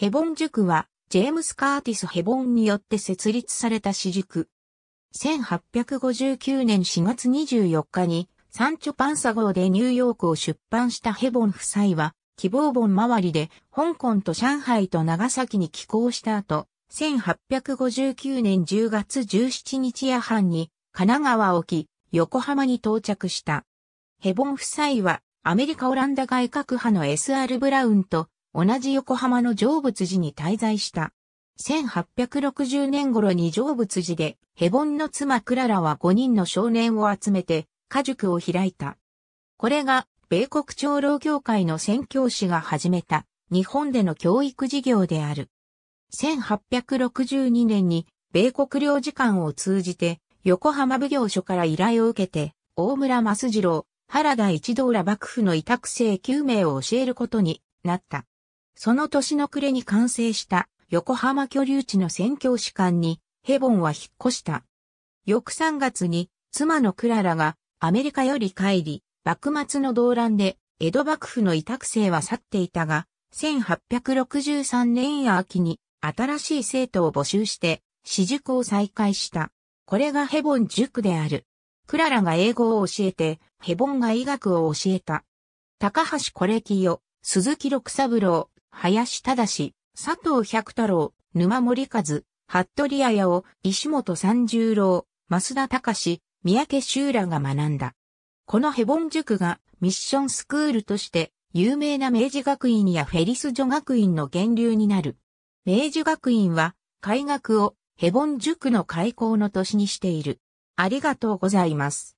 ヘボン塾は、ジェームス・カーティス・ヘボンによって設立された私塾。1859年4月24日に、サンチョ・パンサ号でニューヨークを出版したヘボン夫妻は、希望本周りで、香港と上海と長崎に寄港した後、1859年10月17日夜半に、神奈川沖、横浜に到着した。ヘボン夫妻は、アメリカ・オランダ外郭派の S.R. ブラウンと、同じ横浜の成仏寺に滞在した。1860年頃に成仏寺で、ヘボンの妻クララは5人の少年を集めて、家塾を開いた。これが、米国長老協会の宣教師が始めた、日本での教育事業である。1862年に、米国領事館を通じて、横浜奉行所から依頼を受けて、大村益次郎、原田一同ら幕府の委託生9名を教えることになった。その年の暮れに完成した横浜居留地の宣教師官にヘボンは引っ越した。翌3月に妻のクララがアメリカより帰り、幕末の動乱で江戸幕府の委託生は去っていたが、1863年秋に新しい生徒を募集して私塾を再開した。これがヘボン塾である。クララが英語を教えて、ヘボンが医学を教えた。高橋コレキヨ、鈴木六三郎、林忠、佐藤百太郎、沼森和、服部綾を、石本三十郎、増田隆、三宅修羅が学んだ。このヘボン塾がミッションスクールとして有名な明治学院やフェリス女学院の源流になる。明治学院は開学をヘボン塾の開校の年にしている。ありがとうございます。